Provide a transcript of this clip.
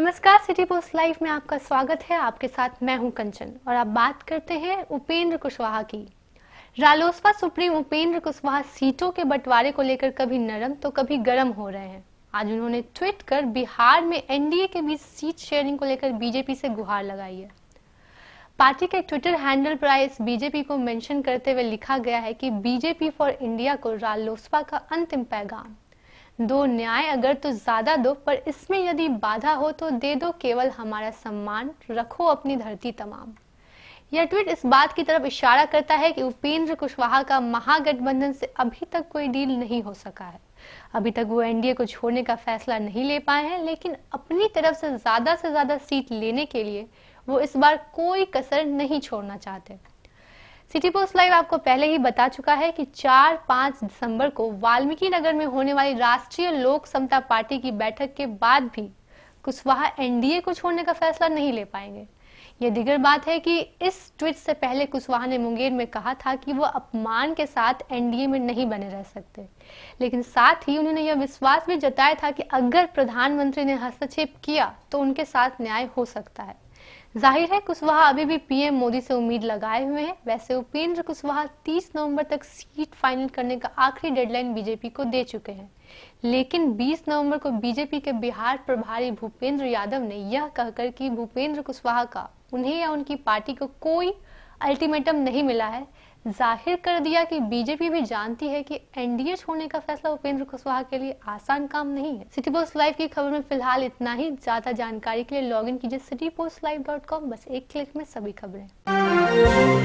नमस्कार city post live में आपका स्वागत है आपके साथ मैं हूं कंचन और आप बात करते हैं उपेंद्र कुशवाहा की रालोसपा सुप्रीम उपेंद्र कुशवाहा सीटों के बंटवारे को लेकर कभी नरम तो कभी गर्म हो रहे हैं आज उन्होंने ट्वीट कर बिहार में एनडीए के बीच सीट शेयरिंग को लेकर बीजेपी से गुहार लगाई है पार्टी के ट्विटर हैंडल पर आए इस बीजेपी को मेंशन करते हुए लिखा गया है कि बीजेपी फॉर इंडिया को रालोसपा का अंतिम पैगाम दो न्याय अगर तो ज्यादा दो पर इसमें यदि बाधा हो तो दे दो केवल हमारा सम्मान रखो अपनी धरती तमाम यह ट्वीट इस बात की तरफ इशारा करता है कि उपेंद्र कुशवाहा का महागठबंधन से अभी तक कोई डील नहीं हो सका है अभी तक वो एनडीए को छोड़ने का फैसला नहीं ले पाए हैं लेकिन अपनी तरफ से ज्यादा से ज्यादा सीट लेने के लिए वो इस बार कोई कसर नहीं छोड़ना चाहते सिटी पोस्ट लाइव आपको पहले ही बता चुका है कि 4-5 दिसंबर को वाल्मीकि नगर में होने वाली राष्ट्रीय लोक समता पार्टी की बैठक के बाद भी कुशवाहा एनडीए को छोड़ने का फैसला नहीं ले पाएंगे यह दिगर बात है कि इस ट्वीट से पहले कुशवाहा ने मुंगेर में कहा था कि वो अपमान के साथ एनडीए में नहीं बने रह सकते लेकिन साथ ही उन्होंने यह विश्वास भी जताया था कि अगर प्रधानमंत्री ने हस्तक्षेप किया तो उनके साथ न्याय हो सकता है जाहिर है कुशवाहा अभी भी पीएम मोदी से उम्मीद लगाए हुए हैं वैसे उपेंद्र कुशवाहा 30 नवंबर तक सीट फाइनल करने का आखिरी डेडलाइन बीजेपी को दे चुके हैं लेकिन 20 नवंबर को बीजेपी के बिहार प्रभारी भूपेंद्र यादव ने यह कहकर कि भूपेंद्र कुशवाहा का उन्हें या उनकी पार्टी को कोई अल्टीमेटम नहीं मिला है जाहिर कर दिया कि बीजेपी भी जानती है कि एनडीए छोड़ने का फैसला उपेंद्र कुशवाहा के लिए आसान काम नहीं है सिटी पोस्ट लाइव की खबर में फिलहाल इतना ही ज्यादा जानकारी के लिए लॉग इन कीजिए city post live dot com बस एक क्लिक में सभी खबरें